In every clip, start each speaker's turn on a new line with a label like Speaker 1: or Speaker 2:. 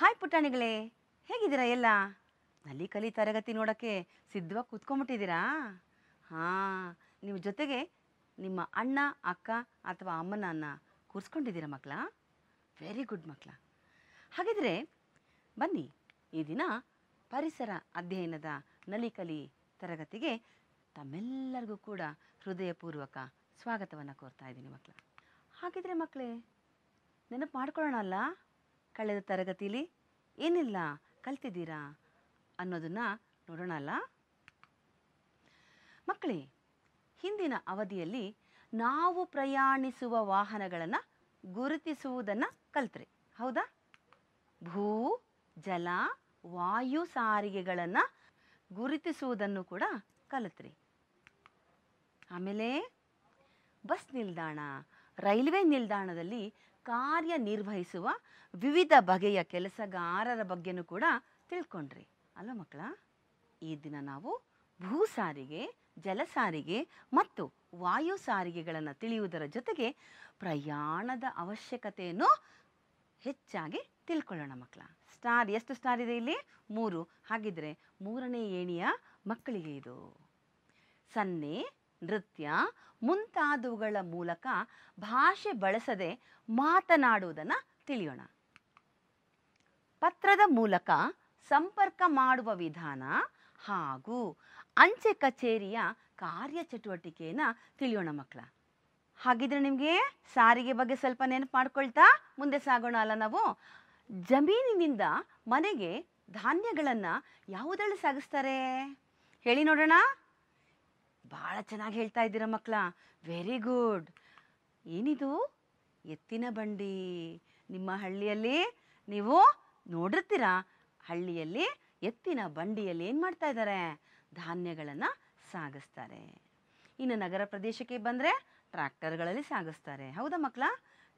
Speaker 1: hi ಪುಟಾಣಿಗಳೇ ಹೇಗಿದ್ದೀರಾ ಎಲ್ಲ ನಲಿ ಕಲಿ ತರಗತಿ ನೋಡೋಕ್ಕೆ ಸಿದ್ಧವಾಗಿ ಕೂತ್ಕೊಂಬಿಟ್ಟಿದ್ದೀರಾ ಹಾಂ ನಿಮ್ಮ ಜೊತೆಗೆ ನಿಮ್ಮ ಅಣ್ಣ ಅಕ್ಕ ಅಥವಾ ಅಮ್ಮನನ್ನ ಕೂರಿಸ್ಕೊಂಡಿದ್ದೀರಾ ಮಕ್ಕಳ ವೆರಿ ಗುಡ್ ಮಕ್ಕಳ ಹಾಗಿದ್ರೆ ಬನ್ನಿ ಈ ದಿನ ಪರಿಸರ ಅಧ್ಯಯನದ ಕಲಿ ತರಗತಿಗೆ ತಮ್ಮೆಲ್ಲರಿಗೂ ಕೂಡ ಹೃದಯಪೂರ್ವಕ ಸ್ವಾಗತವನ್ನು ಕೋರ್ತಾ ಇದ್ದೀನಿ ಮಕ್ಕಳ ಹಾಗಿದ್ರೆ ಮಕ್ಕಳೇ ನೆನಪು ಮಾಡ್ಕೊಳ್ಳೋಣ ಅಲ್ಲ ಕಳೆದ ತರಗತಿಲಿ ಏನಿಲ್ಲ ಕಲ್ತಿದ್ದೀರಾ ಅನ್ನೋದನ್ನ ನೋಡೋಣ ಅಲ್ಲ ಮಕ್ಕಳೇ ಹಿಂದಿನ ಅವಧಿಯಲ್ಲಿ ನಾವು ಪ್ರಯಾಣಿಸುವ ವಾಹನಗಳನ್ನು ಗುರುತಿಸುವುದನ್ನು ಕಲ್ತ್ರಿ ಹೌದಾ ಭೂ ಜಲ ವಾಯು ಸಾರಿಗೆಗಳನ್ನು ಗುರುತಿಸುವುದನ್ನು ಕೂಡ ಕಲಿತ್ರಿ ಆಮೇಲೆ ಬಸ್ ನಿಲ್ದಾಣ ರೈಲ್ವೆ ನಿಲ್ದಾಣದಲ್ಲಿ ಕಾರ್ಯನಿರ್ವಹಿಸುವ ವಿವಿಧ ಬಗೆಯ ಕೆಲಸಗಾರರ ಬಗ್ಗೆನೂ ಕೂಡ ತಿಳ್ಕೊಂಡ್ರಿ ಅಲ್ವ ಮಕ್ಕಳ ಈ ದಿನ ನಾವು ಭೂ ಸಾರಿಗೆ ಜಲ ಸಾರಿಗೆ ಮತ್ತು ವಾಯು ಸಾರಿಗೆಗಳನ್ನು ತಿಳಿಯುವುದರ ಜೊತೆಗೆ ಪ್ರಯಾಣದ ಅವಶ್ಯಕತೆಯನ್ನು ಹೆಚ್ಚಾಗಿ ತಿಳ್ಕೊಳ್ಳೋಣ ಮಕ್ಕಳ ಸ್ಟಾರ್ ಎಷ್ಟು ಸ್ಟಾರ್ ಇದೆ ಇಲ್ಲಿ ಮೂರು ಹಾಗಿದ್ರೆ ಮೂರನೇ ಏಣಿಯ ಮಕ್ಕಳಿಗೆ ಇದು ಸನ್ನೆ ನೃತ್ಯ ಮುಂತಾದವುಗಳ ಮೂಲಕ ಭಾಷೆ ಬಳಸದೆ ಮಾತನಾಡುವುದನ್ನು ತಿಳಿಯೋಣ ಪತ್ರದ ಮೂಲಕ ಸಂಪರ್ಕ ಮಾಡುವ ವಿಧಾನ ಹಾಗೂ ಅಂಚೆ ಕಚೇರಿಯ ಕಾರ್ಯಚಟುವಟಿಕೆಯನ್ನು ತಿಳಿಯೋಣ ಮಕ್ಕಳ ಹಾಗಿದ್ರೆ ನಿಮಗೆ ಸಾರಿಗೆ ಬಗ್ಗೆ ಸ್ವಲ್ಪ ನೆನಪು ಮಾಡ್ಕೊಳ್ತಾ ಮುಂದೆ ಸಾಗೋಣ ಅಲ್ಲ ನಾವು ಜಮೀನಿನಿಂದ ಮನೆಗೆ ಧಾನ್ಯಗಳನ್ನು ಯಾವುದರಲ್ಲಿ ಸಾಗಿಸ್ತಾರೆ ಹೇಳಿ ನೋಡೋಣ ಭಾಳ ಚೆನ್ನಾಗಿ ಹೇಳ್ತಾ ಇದ್ದೀರ ಮಕ್ಕಳ ವೆರಿ ಗುಡ್ ಏನಿದು ಎತ್ತಿನ ಬಂಡಿ ನಿಮ್ಮ ಹಳ್ಳಿಯಲ್ಲಿ ನೀವು ನೋಡಿರ್ತೀರಾ ಹಳ್ಳಿಯಲ್ಲಿ ಎತ್ತಿನ ಬಂಡಿಯಲ್ಲಿ ಏನು ಮಾಡ್ತಾ ಇದ್ದಾರೆ ಧಾನ್ಯಗಳನ್ನು ಸಾಗಿಸ್ತಾರೆ ಇನ್ನು ನಗರ ಪ್ರದೇಶಕ್ಕೆ ಬಂದರೆ ಟ್ರ್ಯಾಕ್ಟರ್ಗಳಲ್ಲಿ ಸಾಗಿಸ್ತಾರೆ ಹೌದಾ ಮಕ್ಕಳ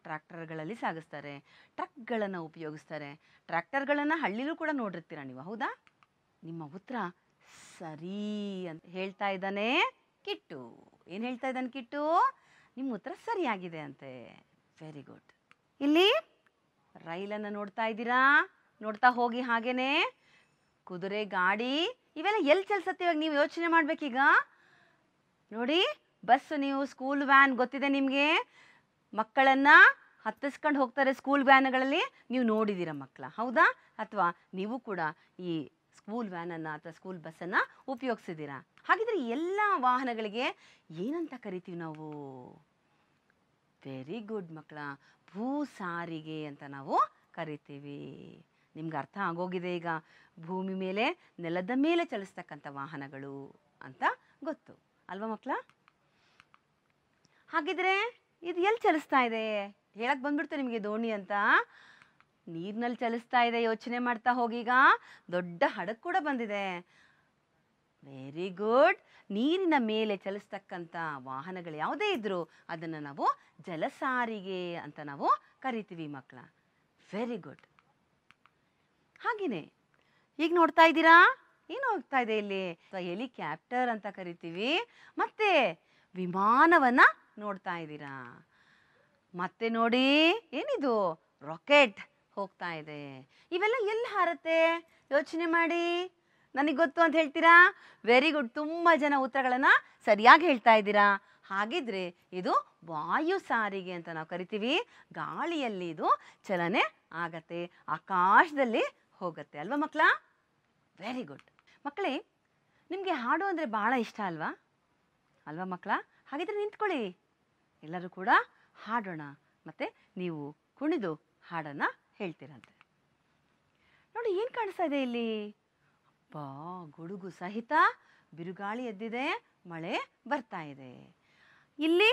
Speaker 1: ಟ್ರ್ಯಾಕ್ಟರ್ಗಳಲ್ಲಿ ಸಾಗಿಸ್ತಾರೆ ಟ್ರಕ್ಗಳನ್ನು ಉಪಯೋಗಿಸ್ತಾರೆ ಟ್ರ್ಯಾಕ್ಟರ್ಗಳನ್ನು ಹಳ್ಳಿಲೂ ಕೂಡ ನೋಡಿರ್ತೀರಾ ನೀವು ಹೌದಾ ನಿಮ್ಮ ಉತ್ತರ ಸರಿ ಅಂತ ಹೇಳ್ತಾ ಇದ್ದಾನೆ ಕಿಟ್ಟು ಏನು ಹೇಳ್ತಾ ಇದ್ದಾನೆ ಕಿಟ್ಟು ನಿಮ್ಮ ಉತ್ತರ ಸರಿಯಾಗಿದೆ ಅಂತೆ ವೆರಿ ಗುಡ್ ಇಲ್ಲಿ ರೈಲನ್ನು ನೋಡ್ತಾ ಇದ್ದೀರಾ ನೋಡ್ತಾ ಹೋಗಿ ಹಾಗೇನೆ ಕುದುರೆ ಗಾಡಿ ಇವೆಲ್ಲ ಎಲ್ಲಿ ಚಲಿಸತ್ತೆ ಇವಾಗ ನೀವು ಯೋಚನೆ ಮಾಡಬೇಕೀಗ ನೋಡಿ ಬಸ್ ನೀವು ಸ್ಕೂಲ್ ವ್ಯಾನ್ ಗೊತ್ತಿದೆ ನಿಮಗೆ ಮಕ್ಕಳನ್ನು ಹತ್ತಿಸ್ಕೊಂಡು ಹೋಗ್ತಾರೆ ಸ್ಕೂಲ್ ವ್ಯಾನ್ಗಳಲ್ಲಿ ನೀವು ನೋಡಿದ್ದೀರ ಮಕ್ಕಳ ಹೌದಾ ಅಥವಾ ನೀವು ಕೂಡ ಈ ಸ್ಕೂಲ್ ವ್ಯಾನನ್ನು ಅಥವಾ ಸ್ಕೂಲ್ ಬಸ್ಸನ್ನು ಉಪಯೋಗಿಸಿದ್ದೀರಾ ಹಾಗಿದ್ರೆ ಎಲ್ಲ ವಾಹನಗಳಿಗೆ ಏನಂತ ಕರಿತೀವಿ ನಾವು ವೆರಿ ಗುಡ್ ಮಕ್ಕಳ ಭೂ ಸಾರಿಗೆ ಅಂತ ನಾವು ಕರಿತೀವಿ ನಿಮ್ಗೆ ಅರ್ಥ ಆಗೋಗಿದೆ ಈಗ ಭೂಮಿ ಮೇಲೆ ನೆಲದ ಮೇಲೆ ಚಲಿಸ್ತಕ್ಕಂಥ ವಾಹನಗಳು ಅಂತ ಗೊತ್ತು ಅಲ್ವಾ ಮಕ್ಕಳ ಹಾಗಿದ್ರೆ ಇದು ಎಲ್ಲಿ ಚಲಿಸ್ತಾ ಇದೆ ಹೇಳಕ್ ಬಂದ್ಬಿಡ್ತು ನಿಮಗೆ ದೋಣಿ ಅಂತ ನೀರಿನಲ್ಲಿ ಚಲಿಸ್ತಾ ಇದೆ ಯೋಚನೆ ಮಾಡ್ತಾ ಹೋಗಿ ಈಗ ದೊಡ್ಡ ಹಡಗು ಕೂಡ ಬಂದಿದೆ ವೆರಿ ಗುಡ್ ನೀರಿನ ಮೇಲೆ ಚಲಿಸ್ತಕ್ಕಂಥ ವಾಹನಗಳು ಯಾವುದೇ ಇದ್ದರೂ ಅದನ್ನು ನಾವು ಜಲಸಾರಿಗೆ ಅಂತ ನಾವು ಕರಿತೀವಿ ಮಕ್ಕಳ ವೆರಿ ಗುಡ್ ಹಾಗೆಯೇ ಈಗ ನೋಡ್ತಾ ಇದ್ದೀರಾ ಏನು ಹೋಗ್ತಾ ಇದೆ ಇಲ್ಲಿ ಹೆಲಿಕ್ಯಾಪ್ಟರ್ ಅಂತ ಕರಿತೀವಿ ಮತ್ತೆ ವಿಮಾನವನ್ನು ನೋಡ್ತಾ ಇದ್ದೀರಾ ಮತ್ತೆ ನೋಡಿ ಏನಿದು ರಾಕೆಟ್ ಹೋಗ್ತಾ ಇದೆ ಇವೆಲ್ಲ ಎಲ್ಲಿ ಹಾರತ್ತೆ ಯೋಚನೆ ಮಾಡಿ ನನಗೆ ಗೊತ್ತು ಅಂತ ಹೇಳ್ತೀರಾ ವೆರಿ ಗುಡ್ ತುಂಬ ಜನ ಉತ್ತರಗಳನ್ನು ಸರಿಯಾಗಿ ಹೇಳ್ತಾ ಇದ್ದೀರಾ ಹಾಗಿದ್ರೆ ಇದು ವಾಯು ಸಾರಿಗೆ ಅಂತ ನಾವು ಕರಿತೀವಿ ಗಾಳಿಯಲ್ಲಿ ಇದು ಚಲನೆ ಆಗತ್ತೆ ಆಕಾಶದಲ್ಲಿ ಹೋಗತ್ತೆ ಅಲ್ವಾ ಮಕ್ಕಳ ವೆರಿ ಗುಡ್ ಮಕ್ಕಳೇ ನಿಮಗೆ ಹಾಡು ಅಂದರೆ ಭಾಳ ಇಷ್ಟ ಅಲ್ವಾ ಅಲ್ವಾ ಮಕ್ಕಳ ಹಾಗಿದ್ರೆ ನಿಂತ್ಕೊಳ್ಳಿ ಎಲ್ಲರೂ ಕೂಡ ಹಾಡೋಣ ಮತ್ತು ನೀವು ಕುಣಿದು ಹಾಡನ್ನು ಹೇಳ್ತೀರಂತೆ ನೋಡಿ ಏನು ಕಾಣಿಸ್ತಾ ಇದೆ ಇಲ್ಲಿ ಅಬ್ಬಾ ಗುಡುಗು ಸಹಿತ ಬಿರುಗಾಳಿ ಎದ್ದಿದೆ ಮಳೆ ಬರ್ತಾ ಇದೆ ಇಲ್ಲಿ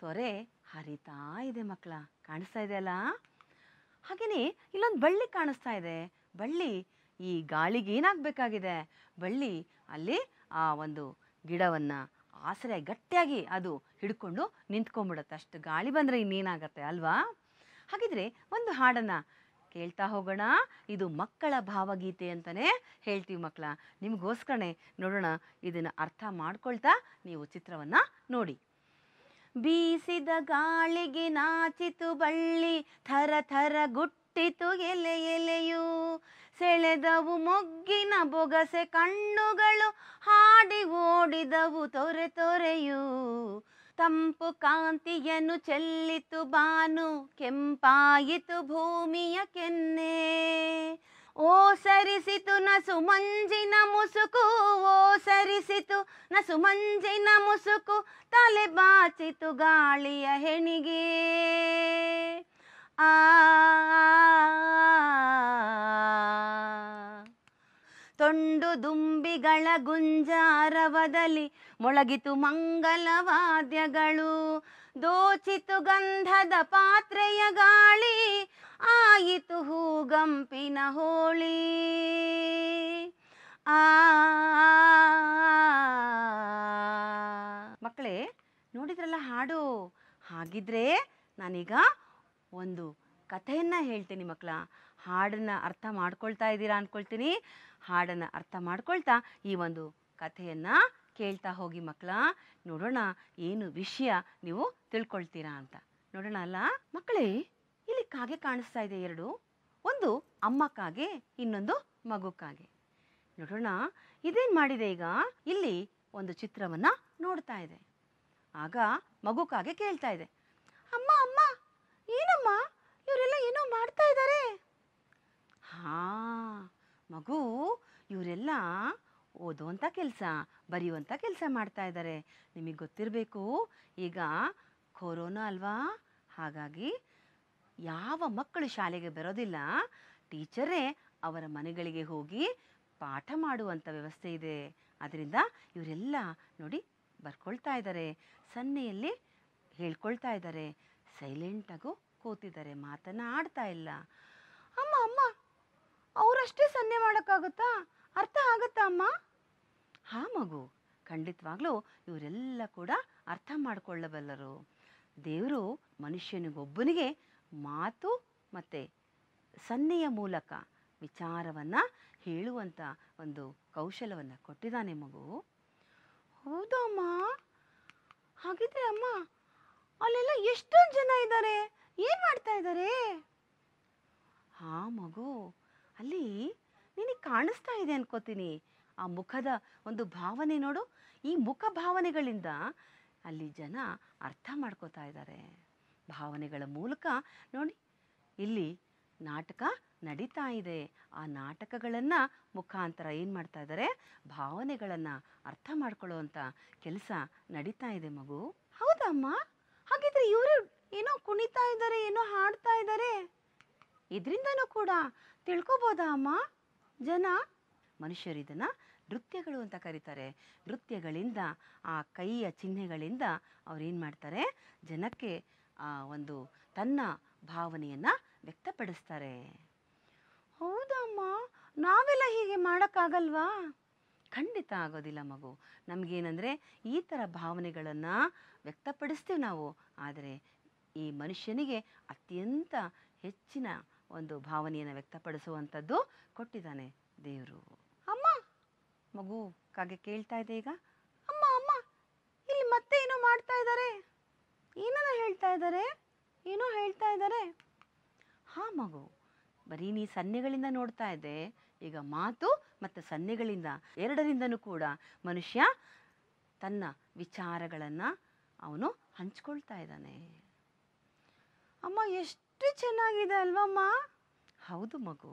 Speaker 1: ತೊರೆ ಹರಿತಾ ಇದೆ ಮಕ್ಕಳ ಕಾಣಿಸ್ತಾ ಇದೆ ಅಲ್ಲ ಹಾಗೆಯೇ ಇಲ್ಲೊಂದು ಬಳ್ಳಿ ಕಾಣಿಸ್ತಾ ಇದೆ ಬಳ್ಳಿ ಈ ಗಾಳಿಗೆ ಏನಾಗಬೇಕಾಗಿದೆ ಬಳ್ಳಿ ಅಲ್ಲಿ ಆ ಒಂದು ಗಿಡವನ್ನು ಆಸರೆ ಗಟ್ಟಿಯಾಗಿ ಅದು ಹಿಡ್ಕೊಂಡು ನಿಂತ್ಕೊಂಡ್ಬಿಡುತ್ತೆ ಅಷ್ಟು ಗಾಳಿ ಬಂದರೆ ಇನ್ನೇನಾಗತ್ತೆ ಅಲ್ವಾ ಹಾಗಿದ್ರೆ ಒಂದು ಹಾಡನ್ನು ಕೇಳ್ತಾ ಹೋಗೋಣ ಇದು ಮಕ್ಕಳ ಭಾವಗೀತೆ ಅಂತಲೇ ಹೇಳ್ತೀವಿ ಮಕ್ಕಳ ನಿಮಗೋಸ್ಕರನೇ ನೋಡೋಣ ಇದನ್ನು ಅರ್ಥ ಮಾಡ್ಕೊಳ್ತಾ ನೀವು ಚಿತ್ರವನ್ನು ನೋಡಿ ಬೀಸಿದ ಗಾಳಿಗೆ ನಾಚಿತು ಬಳ್ಳಿ ಥರ ಥರ ಗುಟ್ಟಿತು ಎಲೆ ಎಲೆಯು ಸೆಳೆದವು ಮೊಗ್ಗಿನ ಬೊಗಸೆ ಕಣ್ಣುಗಳು ಹಾಡಿ ಓಡಿದವು ತೊರೆ ತೊರೆಯೂ ತಂಪು ಕಾಂತಿಯನು ಚೆಲ್ಲಿತು ಬಾನು ಕೆಂಪಾಯಿತು ಭೂಮಿಯ ಕೆನ್ನೆ ಓ ಸರಿಸಿತು ನಸು ಮಂಜಿನ ಮುಸುಕು ಓ ಸರಿಸಿತು ನಸು ಮಂಜಿನ ಮುಸುಕು ತಲೆ ಬಾಚಿತು ಗಾಳಿಯ ಹೆಣಿಗೆ ಆ ತೊಂಡು ದುಂಬಿಗಳ ಗುಂಜಾರವದಲ್ಲಿ ಮೊಳಗಿತು ಮಂಗಲ ವಾದ್ಯಗಳು ದೋಚಿತು ಗಂಧದ ಪಾತ್ರೆಯ ಗಾಳಿ ಆಯಿತು ಹೂಗಂಪಿನ ಹೋಳಿ ಆ ಮಕ್ಕಳೇ ನೋಡಿದ್ರಲ್ಲ ಹಾಡು ಹಾಗಿದ್ರೆ ನಾನೀಗ ಒಂದು ಕಥೆಯನ್ನು ಹೇಳ್ತೀನಿ ಮಕ್ಕಳ ಹಾಡನ್ನು ಅರ್ಥ ಮಾಡ್ಕೊಳ್ತಾ ಇದ್ದೀರಾ ಅಂದ್ಕೊಳ್ತೀನಿ ಹಾಡನ್ನು ಅರ್ಥ ಮಾಡ್ಕೊಳ್ತಾ ಈ ಒಂದು ಕಥೆಯನ್ನು ಕೇಳ್ತಾ ಹೋಗಿ ಮಕ್ಕಳ ನೋಡೋಣ ಏನು ವಿಷಯ ನೀವು ತಿಳ್ಕೊಳ್ತೀರಾ ಅಂತ ನೋಡೋಣ ಅಲ್ಲ ಮಕ್ಕಳೇ ಇಲ್ಲಿ ಕಾಗೆ ಕಾಣಿಸ್ತಾ ಇದೆ ಎರಡು ಒಂದು ಅಮ್ಮ ಕಾಗೆ ಇನ್ನೊಂದು ಮಗು ಕಾಗೆ ನೋಡೋಣ ಇದೇನು ಮಾಡಿದೆ ಈಗ ಇಲ್ಲಿ ಒಂದು ಚಿತ್ರವನ್ನು ನೋಡ್ತಾ ಇದೆ ಆಗ ಮಗು ಕಾಗೆ ಕೇಳ್ತಾ ಇದೆ ಅಮ್ಮ ಅಮ್ಮ ಏನಮ್ಮ ಇವರೆಲ್ಲ
Speaker 2: ಏನೋ ಮಾಡ್ತಾ ಇದ್ದಾರೆ
Speaker 1: ಹಾ ಮಗು ಇವರೆಲ್ಲ ಓದುವಂಥ ಕೆಲಸ ಬರೆಯುವಂಥ ಕೆಲಸ ಮಾಡ್ತಾ ಇದ್ದಾರೆ ನಿಮಗೆ ಗೊತ್ತಿರಬೇಕು ಈಗ ಕೊರೋನಾ ಅಲ್ವಾ ಹಾಗಾಗಿ ಯಾವ ಮಕ್ಕಳು ಶಾಲೆಗೆ ಬರೋದಿಲ್ಲ ಟೀಚರೇ ಅವರ ಮನೆಗಳಿಗೆ ಹೋಗಿ ಪಾಠ ಮಾಡುವಂಥ ವ್ಯವಸ್ಥೆ ಇದೆ ಅದರಿಂದ ಇವರೆಲ್ಲ ನೋಡಿ ಬರ್ಕೊಳ್ತಾ ಇದ್ದಾರೆ ಸನ್ನೆಯಲ್ಲಿ ಹೇಳ್ಕೊಳ್ತಾ ಇದ್ದಾರೆ ಸೈಲೆಂಟಾಗೂ ಕೂತಿದ್ದಾರೆ ಮಾತನ್ನು ಆಡ್ತಾ ಇಲ್ಲ ಅವರಷ್ಟೇ ಸನ್ನೆ ಮಾಡೋಕ್ಕಾಗುತ್ತಾ ಅರ್ಥ ಆಗುತ್ತಾ ಅಮ್ಮ ಹಾ ಮಗು ಖಂಡಿತವಾಗ್ಲೂ ಇವರೆಲ್ಲ ಕೂಡ ಅರ್ಥ ಮಾಡಿಕೊಳ್ಳಬಲ್ಲರು ದೇವರು ಮನುಷ್ಯನಿಗೊಬ್ಬನಿಗೆ ಮಾತು ಮತ್ತು ಸನ್ನೆಯ ಮೂಲಕ ವಿಚಾರವನ್ನು ಹೇಳುವಂಥ ಒಂದು ಕೌಶಲವನ್ನು ಕೊಟ್ಟಿದ್ದಾನೆ ಮಗು ಹೌದಾ ಅಮ್ಮ ಹಾಗಿದ್ರೆ ಅಮ್ಮ
Speaker 2: ಅಲ್ಲೆಲ್ಲ ಎಷ್ಟೊಂದು ಜನ ಇದ್ದಾರೆ ಏನು ಮಾಡ್ತಾ ಇದ್ದಾರೆ
Speaker 1: ಹಾ ಮಗು ಅಲ್ಲಿ ನಿನಗೆ ಕಾಣಿಸ್ತಾ ಇದೆ ಅನ್ಕೋತೀನಿ ಆ ಮುಖದ ಒಂದು ಭಾವನೆ ನೋಡು ಈ ಮುಖ ಭಾವನೆಗಳಿಂದ ಅಲ್ಲಿ ಜನ ಅರ್ಥ ಮಾಡ್ಕೋತಾ ಇದ್ದಾರೆ ಭಾವನೆಗಳ ಮೂಲಕ ನೋಡಿ ಇಲ್ಲಿ ನಾಟಕ ನಡೀತಾ ಇದೆ ಆ ನಾಟಕಗಳನ್ನು ಮುಖಾಂತರ ಏನು ಮಾಡ್ತಾ ಇದ್ದಾರೆ ಭಾವನೆಗಳನ್ನು ಅರ್ಥ ಮಾಡ್ಕೊಳ್ಳೋವಂಥ ಕೆಲಸ ನಡೀತಾ ಇದೆ ಮಗು ಹೌದಮ್ಮ
Speaker 2: ಹಾಗಿದ್ರೆ ಇವರು ಏನೋ ಕುಣಿತಾ ಇದ್ದಾರೆ ಏನೋ ಹಾಡ್ತಾ ಇದ್ದಾರೆ ಇದರಿಂದನೂ ಕೂಡ
Speaker 1: ತಿಳ್ಕೊಬೋದಾ ಅಮ್ಮ ಜನ ಮನುಷ್ಯರು ಇದನ್ನು ನೃತ್ಯಗಳು ಅಂತ ಕರೀತಾರೆ ನೃತ್ಯಗಳಿಂದ ಆ ಕೈಯ ಚಿಹ್ನೆಗಳಿಂದ ಅವ್ರೇನು ಮಾಡ್ತಾರೆ ಜನಕ್ಕೆ ಆ ಒಂದು ತನ್ನ ಭಾವನೆಯನ್ನು ವ್ಯಕ್ತಪಡಿಸ್ತಾರೆ ಹೌದಮ್ಮ ನಾವೆಲ್ಲ ಹೀಗೆ ಮಾಡೋಕ್ಕಾಗಲ್ವಾ ಖಂಡಿತ ಆಗೋದಿಲ್ಲ ಮಗು ನಮಗೇನೆಂದರೆ ಈ ಥರ ಭಾವನೆಗಳನ್ನು ವ್ಯಕ್ತಪಡಿಸ್ತೀವಿ ನಾವು ಆದರೆ ಈ ಮನುಷ್ಯನಿಗೆ ಅತ್ಯಂತ ಹೆಚ್ಚಿನ ಒಂದು ಭಾವನೆಯನ್ನು ವ್ಯಕ್ತಪಡಿಸುವಂಥದ್ದು ಕೊಟ್ಟಿದ್ದಾನೆ ದೇವರು ಅಮ್ಮ ಮಗು ಕಾಗೆ ಕೇಳ್ತಾ ಇದೆ ಈಗ ಅಮ್ಮ ಅಮ್ಮ
Speaker 2: ಇಲ್ಲಿ ಮತ್ತೆ ಏನೋ ಮಾಡ್ತಾ ಇದ್ದಾರೆ ಏನನ್ನ ಹೇಳ್ತಾ ಇದ್ದಾರೆ ಏನೋ ಹೇಳ್ತಾ ಇದ್ದಾರೆ
Speaker 1: ಹಾ ಮಗು ಬರೀ ನೀ ಸನ್ನೆಗಳಿಂದ ನೋಡ್ತಾ ಇದ್ದೆ ಈಗ ಮಾತು ಮತ್ತು ಸನ್ನೆಗಳಿಂದ ಎರಡರಿಂದನೂ ಕೂಡ ಮನುಷ್ಯ ತನ್ನ ವಿಚಾರಗಳನ್ನು ಅವನು ಹಂಚ್ಕೊಳ್ತಾ ಇದ್ದಾನೆ
Speaker 2: ಅಮ್ಮ ಎಷ್ಟು ಎಷ್ಟು ಚೆನ್ನಾಗಿದೆ ಅಲ್ವಮ್ಮ
Speaker 1: ಹೌದು ಮಗು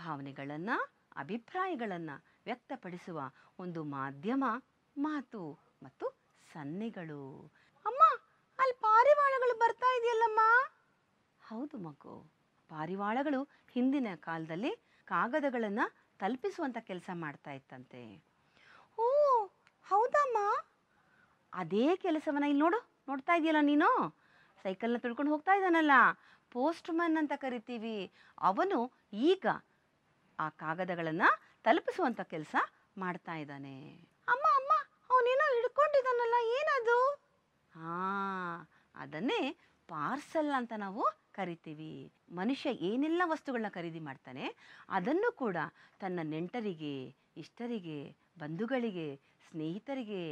Speaker 1: ಭಾವನೆಗಳನ್ನು ಅಭಿಪ್ರಾಯಗಳನ್ನು ವ್ಯಕ್ತಪಡಿಸುವ ಒಂದು ಮಾಧ್ಯಮ ಮಾತು ಮತ್ತು ಸನ್ನೆಗಳು
Speaker 2: ಅಮ್ಮ ಅಲ್ಲಿ ಪಾರಿವಾಳಗಳು ಬರ್ತಾ ಇದೆಯಲ್ಲಮ್ಮ
Speaker 1: ಹೌದು ಮಗು ಪಾರಿವಾಳಗಳು ಹಿಂದಿನ ಕಾಲದಲ್ಲಿ ಕಾಗದಗಳನ್ನು ತಲುಪಿಸುವಂಥ ಕೆಲಸ ಮಾಡ್ತಾ ಇತ್ತಂತೆ ಓ ಹೌದಮ್ಮ ಅದೇ ಕೆಲಸವನ್ನ ಇಲ್ಲಿ ನೋಡು ನೋಡ್ತಾ ಇದೆಯಲ್ಲ ನೀನು ಸೈಕಲ್ನ ತುಳ್ಕೊಂಡು ಹೋಗ್ತಾ ಇದ್ದಾನಲ್ಲ ಪೋಸ್ಟ್ ಅಂತ ಕರಿತೀವಿ ಅವನು ಈಗ ಆ ಕಾಗದಗಳನ್ನು ತಲುಪಿಸುವಂಥ ಕೆಲಸ ಮಾಡ್ತಾ ಇದ್ದಾನೆ ಅಮ್ಮ ಅಮ್ಮ ಅವನೇನೋ ಹಿಡ್ಕೊಂಡಿದ್ದಾನಲ್ಲ ಏನದು ಹಾ ಅದನ್ನೇ ಪಾರ್ಸಲ್ ಅಂತ ನಾವು ಕರಿತೀವಿ ಮನುಷ್ಯ ಏನೆಲ್ಲ ವಸ್ತುಗಳನ್ನ ಖರೀದಿ ಮಾಡ್ತಾನೆ ಅದನ್ನು ಕೂಡ ತನ್ನ ನೆಂಟರಿಗೆ ಇಷ್ಟರಿಗೆ ಬಂಧುಗಳಿಗೆ ಸ್ನೇಹಿತರಿಗೆ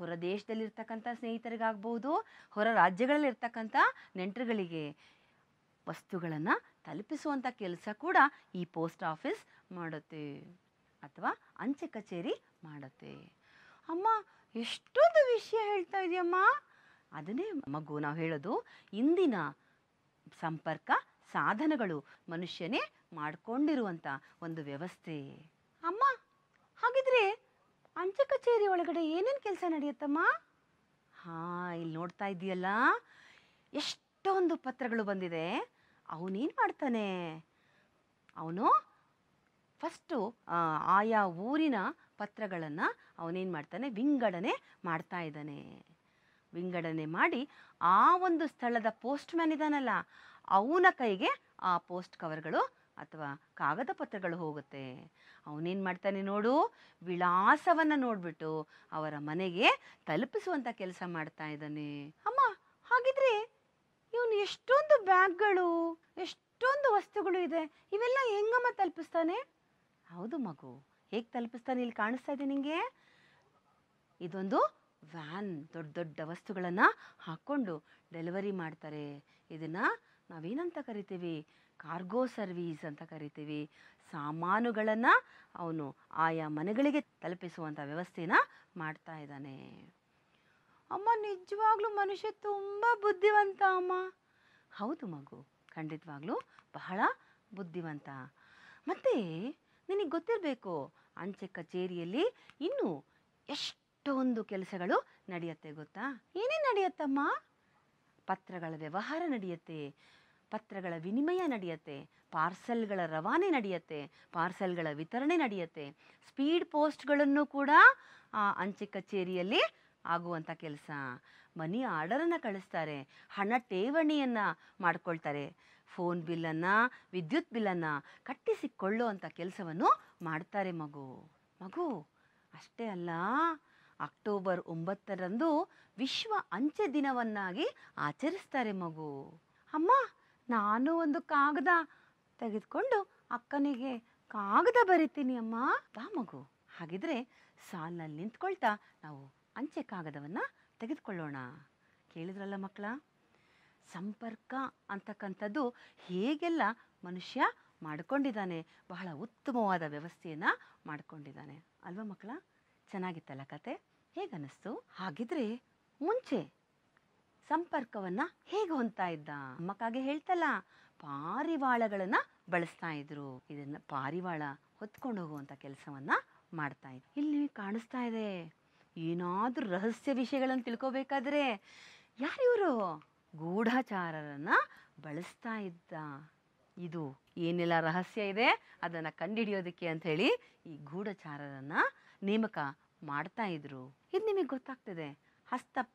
Speaker 1: ಹೊರ ದೇಶದಲ್ಲಿರ್ತಕ್ಕಂಥ ಸ್ನೇಹಿತರಿಗಾಗ್ಬೋದು ಹೊರ ರಾಜ್ಯಗಳಲ್ಲಿ ನೆಂಟರುಗಳಿಗೆ ವಸ್ತುಗಳನ್ನು ತಲುಪಿಸುವಂಥ ಕೆಲಸ ಕೂಡ ಈ ಪೋಸ್ಟ್ ಆಫೀಸ್ ಮಾಡುತ್ತೆ ಅಥವಾ ಅಂಚೆ ಕಚೇರಿ ಮಾಡುತ್ತೆ ಅಮ್ಮ ಎಷ್ಟೊಂದು ವಿಷಯ ಹೇಳ್ತಾ ಇದೆಯಮ್ಮ ಅದನ್ನೇ ಮಗು ನಾವು ಹೇಳೋದು ಇಂದಿನ ಸಂಪರ್ಕ ಸಾಧನಗಳು ಮನುಷ್ಯನೇ ಮಾಡಿಕೊಂಡಿರುವಂಥ ಒಂದು ವ್ಯವಸ್ಥೆ ಅಮ್ಮ ಕಚೇರಿ ಒಳಗಡೆ ಏನೇನು ಕೆಲಸ ನಡೆಯುತ್ತಮ್ಮ ಹಾ ಇಲ್ಲಿ ನೋಡ್ತಾ ಇದೆಯಲ್ಲ ಎಷ್ಟೊಂದು ಪತ್ರಗಳು ಬಂದಿದೆ ಅವನೇನು ಮಾಡ್ತಾನೆ ಅವನು ಫಸ್ಟು ಆಯಾ ಊರಿನ ಪತ್ರಗಳನ್ನು ಅವನೇನು ಮಾಡ್ತಾನೆ ವಿಂಗಡಣೆ ಮಾಡ್ತಾ ಇದ್ದಾನೆ ವಿಂಗಡಣೆ ಮಾಡಿ ಆ ಒಂದು ಸ್ಥಳದ ಪೋಸ್ಟ್ ಮ್ಯಾನ್ ಇದ್ದಾನಲ್ಲ ಅವನ ಕೈಗೆ ಆ ಪೋಸ್ಟ್ ಕವರ್ಗಳು ಅಥವಾ ಕಾಗದ ಪತ್ರಗಳು ಹೋಗುತ್ತೆ ಅವನೇನು ಮಾಡ್ತಾನೆ ನೋಡು ವಿಳಾಸವನ್ನು ನೋಡಿಬಿಟ್ಟು ಅವರ ಮನೆಗೆ ತಲುಪಿಸುವಂಥ ಕೆಲಸ ಮಾಡ್ತಾ ಇದ್ದಾನೆ
Speaker 2: ಅಮ್ಮ ಹಾಗಿದ್ರೆ ಇವನು ಎಷ್ಟೊಂದು ಬ್ಯಾಗ್ಗಳು ಎಷ್ಟೊಂದು
Speaker 1: ವಸ್ತುಗಳು ಇದೆ ಇವೆಲ್ಲ ಹೆಂಗಮ್ಮ ತಲುಪಿಸ್ತಾನೆ ಹೌದು ಮಗು ಹೇಗೆ ತಲುಪಿಸ್ತಾನೆ ಇಲ್ಲಿ ಕಾಣಿಸ್ತಾ ಇದೆ ನಿಮಗೆ ಇದೊಂದು ವ್ಯಾನ್ ದೊಡ್ಡ ದೊಡ್ಡ ವಸ್ತುಗಳನ್ನು ಹಾಕ್ಕೊಂಡು ಡೆಲಿವರಿ ಮಾಡ್ತಾರೆ ಇದನ್ನು ನಾವೇನಂತ ಕರಿತೀವಿ ಕಾರ್ಗೋ ಸರ್ವೀಸ್ ಅಂತ ಕರಿತೀವಿ ಸಾಮಾನುಗಳನ್ನು ಅವನು ಆಯಾ ಮನೆಗಳಿಗೆ ತಲುಪಿಸುವಂಥ ವ್ಯವಸ್ಥೆನ ಮಾಡ್ತಾ ಇದ್ದಾನೆ ಅಮ್ಮ ನಿಜವಾಗ್ಲೂ
Speaker 2: ಮನುಷ್ಯ ತುಂಬ ಬುದ್ಧಿವಂತ ಅಮ್ಮ
Speaker 1: ಹೌದು ಮಗು ಖಂಡಿತವಾಗ್ಲೂ ಬಹಳ ಬುದ್ಧಿವಂತ ಮತ್ತು ನಿನಗೆ ಗೊತ್ತಿರಬೇಕು ಅಂಚೆ ಕಚೇರಿಯಲ್ಲಿ ಇನ್ನೂ ಎಷ್ಟೊಂದು ಕೆಲಸಗಳು ನಡೆಯುತ್ತೆ ಗೊತ್ತಾ ಏನೇ ನಡೆಯುತ್ತಮ್ಮ ಪತ್ರಗಳ ವ್ಯವಹಾರ ನಡೆಯುತ್ತೆ ಪತ್ರಗಳ ವಿನಿಮಯ ನಡೆಯುತ್ತೆ ಪಾರ್ಸೆಲ್ಗಳ ರವಾನೆ ನಡೆಯುತ್ತೆ ಪಾರ್ಸೆಲ್ಗಳ ವಿತರಣೆ ನಡೆಯುತ್ತೆ ಸ್ಪೀಡ್ ಪೋಸ್ಟ್ಗಳನ್ನು ಕೂಡ ಆ ಅಂಚೆ ಕಚೇರಿಯಲ್ಲಿ ಆಗುವಂಥ ಕೆಲಸ ಮನಿ ಆರ್ಡರನ್ನು ಕಳಿಸ್ತಾರೆ ಹಣ ಠೇವಣಿಯನ್ನು ಮಾಡ್ಕೊಳ್ತಾರೆ ಫೋನ್ ಬಿಲ್ಲನ್ನು ವಿದ್ಯುತ್ ಬಿಲ್ಲನ್ನು ಕಟ್ಟಿಸಿಕೊಳ್ಳೋ ಕೆಲಸವನ್ನು ಮಾಡ್ತಾರೆ ಮಗು ಮಗು ಅಷ್ಟೇ ಅಲ್ಲ ಅಕ್ಟೋಬರ್ ಒಂಬತ್ತರಂದು ವಿಶ್ವ ಅಂಚೆ ದಿನವನ್ನಾಗಿ ಆಚರಿಸ್ತಾರೆ ಮಗು ಅಮ್ಮ ನಾನು ಒಂದು ಕಾಗದ ತೆಗೆದುಕೊಂಡು ಅಕ್ಕನಿಗೆ ಕಾಗದ ಬರೀತೀನಿ ಅಮ್ಮ ಬಾ ಮಗು ಹಾಗಿದ್ರೆ ಸಾಲಿನಲ್ಲಿ ನಿಂತ್ಕೊಳ್ತಾ ನಾವು ಅಂಚೆ ಕಾಗದವನ್ನು ತೆಗೆದುಕೊಳ್ಳೋಣ ಕೇಳಿದ್ರಲ್ಲ ಮಕ್ಕಳ ಸಂಪರ್ಕ ಅಂತಕ್ಕಂಥದ್ದು ಹೇಗೆಲ್ಲ ಮನುಷ್ಯ ಮಾಡಿಕೊಂಡಿದ್ದಾನೆ ಬಹಳ ಉತ್ತಮವಾದ ವ್ಯವಸ್ಥೆಯನ್ನು ಮಾಡಿಕೊಂಡಿದ್ದಾನೆ ಅಲ್ವಾ ಮಕ್ಕಳ ಚೆನ್ನಾಗಿತ್ತಲ್ಲ ಕತೆ ಹೇಗನ್ನಿಸ್ತು ಹಾಗಿದ್ರೆ ಮುಂಚೆ ಸಂಪರ್ಕವನ್ನ ಹೇಗೆ ಹೊಂದ್ತಾ ಇದ್ದ ಅಮ್ಮಕ್ಕಾಗೆ ಹೇಳ್ತಲ್ಲ ಪಾರಿವಾಳಗಳನ್ನ ಬಳಸ್ತಾ ಇದ್ರು ಇದನ್ನ ಪಾರಿವಾಳ ಹೊತ್ಕೊಂಡು ಹೋಗುವಂತ ಕೆಲಸವನ್ನ ಮಾಡ್ತಾ ಇದ್ರು ಇಲ್ಲಿ ಕಾಣಿಸ್ತಾ ಇದೆ ಏನಾದರೂ ರಹಸ್ಯ ವಿಷಯಗಳನ್ನು ತಿಳ್ಕೋಬೇಕಾದ್ರೆ ಯಾರಿವರು ಗೂಢಚಾರರನ್ನು ಬಳಸ್ತಾ ಇದ್ದ ಇದು ಏನೆಲ್ಲ ರಹಸ್ಯ ಇದೆ ಅದನ್ನು ಕಂಡುಹಿಡಿಯೋದಕ್ಕೆ ಅಂತ ಹೇಳಿ ಈ ಗೂಢಚಾರರನ್ನ ನೇಮಕ ಮಾಡ್ತಾ ಇದ್ರು ಇದು ನಿಮಗೆ ಗೊತ್ತಾಗ್ತದೆ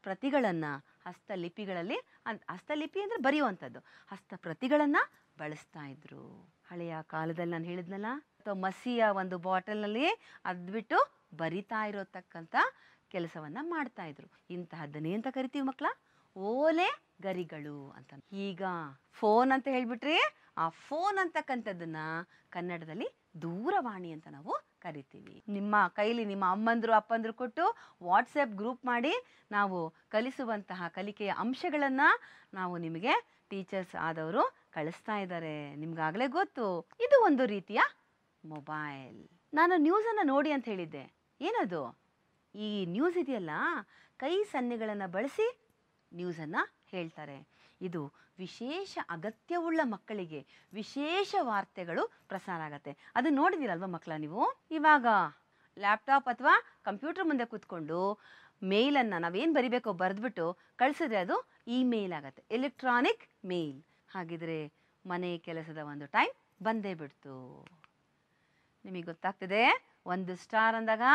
Speaker 1: ಪ್ರತಿಗಳನ್ನ ಹಸ್ತಲಿಪಿಗಳಲ್ಲಿ ಅನ್ ಹಸ್ತಲಿಪಿ ಅಂದರೆ ಬರೆಯುವಂಥದ್ದು ಹಸ್ತಪ್ರತಿಗಳನ್ನು ಬಳಸ್ತಾ ಇದ್ರು ಹಳೆಯ ಕಾಲದಲ್ಲಿ ನಾನು ಹೇಳಿದ್ನಲ್ಲ ಅಥವಾ ಮಸಿಯ ಒಂದು ಬಾಟಲ್ನಲ್ಲಿ ಅದ್ಬಿಟ್ಟು ಬರಿತಾ ಇರೋತಕ್ಕಂಥ ಕೆಲಸವನ್ನು ಮಾಡ್ತಾ ಇದ್ರು ಇಂತಹದ್ದನ್ನೇ ಅಂತ ಕರಿತೀವಿ ಮಕ್ಕಳ ಓಲೆ ಗರಿಗಳು ಅಂತ ಈಗ ಫೋನ್ ಅಂತ ಹೇಳಿಬಿಟ್ರೆ ಆ ಫೋನ್ ಅಂತಕ್ಕಂಥದ್ದನ್ನು ಕನ್ನಡದಲ್ಲಿ ದೂರವಾಣಿ ಅಂತ ನಾವು ಕರಿತೀವಿ ನಿಮ್ಮ ಕೈಲಿ ನಿಮ್ಮ ಅಮ್ಮಂದರು ಅಪ್ಪಂದರು ಕೊಟ್ಟು ವಾಟ್ಸಪ್ ಗ್ರೂಪ್ ಮಾಡಿ ನಾವು ಕಲಿಸುವಂತಹ ಕಲಿಕೆಯ ಅಂಶಗಳನ್ನು ನಾವು ನಿಮಗೆ ಟೀಚರ್ಸ್ ಆದವರು ಕಳಿಸ್ತಾ ಇದ್ದಾರೆ ನಿಮ್ಗಾಗಲೇ ಗೊತ್ತು ಇದು ಒಂದು ರೀತಿಯ ಮೊಬೈಲ್ ನಾನು ನ್ಯೂಸನ್ನು ನೋಡಿ ಅಂತ ಹೇಳಿದ್ದೆ ಏನದು ಈ ನ್ಯೂಸ್ ಇದೆಯಲ್ಲ ಕೈ ಸನ್ನೆಗಳನ್ನು ಬಳಸಿ ನ್ಯೂಸನ್ನು ಹೇಳ್ತಾರೆ ಇದು ವಿಶೇಷ ಅಗತ್ಯವುಳ್ಳ ಮಕ್ಕಳಿಗೆ ವಿಶೇಷ ವಾರ್ತೆಗಳು ಪ್ರಸಾರ ಆಗುತ್ತೆ ಅದು ನೋಡಿದಿರಲ್ವ ಮಕ್ಕಳ ನೀವು ಇವಾಗ ಲ್ಯಾಪ್ಟಾಪ್ ಅಥವಾ ಕಂಪ್ಯೂಟರ್ ಮುಂದೆ ಕೂತ್ಕೊಂಡು ಮೇಲನ್ನು ನಾವೇನು ಬರಿಬೇಕೋ ಬರೆದ್ಬಿಟ್ಟು ಕಳಿಸಿದ್ರೆ ಅದು ಇಮೇಲ್ ಆಗುತ್ತೆ ಎಲೆಕ್ಟ್ರಾನಿಕ್ ಮೇಲ್ ಹಾಗಿದ್ರೆ ಮನೆ ಕೆಲಸದ ಒಂದು ಟೈಮ್ ಬಂದೇ ಬಿಡ್ತು ನಿಮಗೆ ಗೊತ್ತಾಗ್ತದೆ ಒಂದು ಸ್ಟಾರ್ ಅಂದಾಗ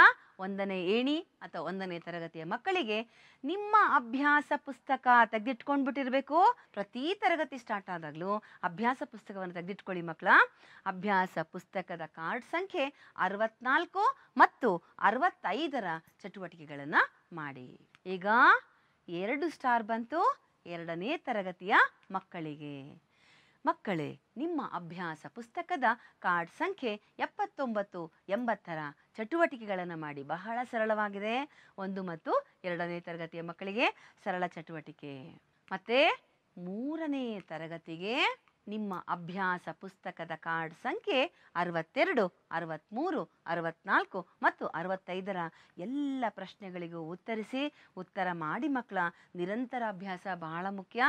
Speaker 1: ಒಂದನೇ ಏಣಿ ಅಥವಾ ಒಂದನೇ ತರಗತಿಯ ಮಕ್ಕಳಿಗೆ ನಿಮ್ಮ ಅಭ್ಯಾಸ ಪುಸ್ತಕ ತೆಗೆದಿಟ್ಕೊಂಡ್ಬಿಟ್ಟಿರಬೇಕು ಪ್ರತಿ ತರಗತಿ ಸ್ಟಾರ್ಟ್ ಆದಾಗಲೂ ಅಭ್ಯಾಸ ಪುಸ್ತಕವನ್ನು ತೆಗೆದಿಟ್ಕೊಳ್ಳಿ ಮಕ್ಕಳ ಅಭ್ಯಾಸ ಪುಸ್ತಕದ ಕಾರ್ಡ್ ಸಂಖ್ಯೆ ಅರವತ್ನಾಲ್ಕು ಮತ್ತು ಅರವತ್ತೈದರ ಚಟುವಟಿಕೆಗಳನ್ನು ಮಾಡಿ ಈಗ ಎರಡು ಸ್ಟಾರ್ ಬಂತು ಎರಡನೇ ತರಗತಿಯ ಮಕ್ಕಳಿಗೆ ಮಕ್ಕಳೇ ನಿಮ್ಮ ಅಭ್ಯಾಸ ಪುಸ್ತಕದ ಕಾರ್ಡ್ ಸಂಖ್ಯೆ ಎಪ್ಪತ್ತೊಂಬತ್ತು ಎಂಬತ್ತರ ಚಟುವಟಿಕೆಗಳನ್ನು ಮಾಡಿ ಬಹಳ ಸರಳವಾಗಿದೆ ಒಂದು ಮತ್ತು ಎರಡನೇ ತರಗತಿಯ ಮಕ್ಕಳಿಗೆ ಸರಳ ಚಟುವಟಿಕೆ ಮತ್ತು ಮೂರನೇ ತರಗತಿಗೆ ನಿಮ್ಮ ಅಭ್ಯಾಸ ಪುಸ್ತಕದ ಕಾರ್ಡ್ ಸಂಖ್ಯೆ ಅರವತ್ತೆರಡು ಅರವತ್ತ್ಮೂರು ಅರವತ್ನಾಲ್ಕು ಮತ್ತು ಅರವತ್ತೈದರ ಎಲ್ಲ ಪ್ರಶ್ನೆಗಳಿಗೂ ಉತ್ತರಿಸಿ ಉತ್ತರ ಮಾಡಿ ಮಕ್ಕಳ ನಿರಂತರ ಅಭ್ಯಾಸ ಬಹಳ ಮುಖ್ಯ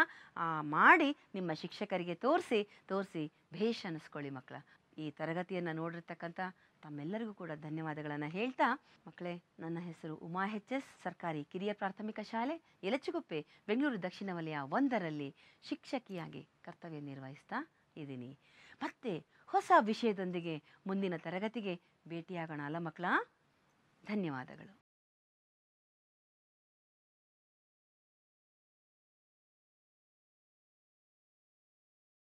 Speaker 1: ಮಾಡಿ ನಿಮ್ಮ ಶಿಕ್ಷಕರಿಗೆ ತೋರಿಸಿ ತೋರಿಸಿ ಭೇಷ್ ಅನ್ನಿಸ್ಕೊಳ್ಳಿ ಮಕ್ಕಳ ಈ ತರಗತಿಯನ್ನು ನೋಡಿರ್ತಕ್ಕಂಥ ತಮ್ಮೆಲ್ಲರಿಗೂ ಕೂಡ ಧನ್ಯವಾದಗಳನ್ನು ಹೇಳ್ತಾ ಮಕ್ಕಳೇ ನನ್ನ ಹೆಸರು ಉಮಾ ಎಚ್ ಎಸ್ ಸರ್ಕಾರಿ ಕಿರಿಯ ಪ್ರಾಥಮಿಕ ಶಾಲೆ ಎಲಚುಗುಪ್ಪೆ ಬೆಂಗಳೂರು ದಕ್ಷಿಣ ವಲಯ ಒಂದರಲ್ಲಿ ಶಿಕ್ಷಕಿಯಾಗಿ ಕರ್ತವ್ಯ ನಿರ್ವಹಿಸ್ತಾ ಇದ್ದೀನಿ ಮತ್ತೆ ಹೊಸ ವಿಷಯದೊಂದಿಗೆ ಮುಂದಿನ ತರಗತಿಗೆ ಭೇಟಿಯಾಗೋಣ ಅಲ್ಲ ಮಕ್ಕಳ ಧನ್ಯವಾದಗಳು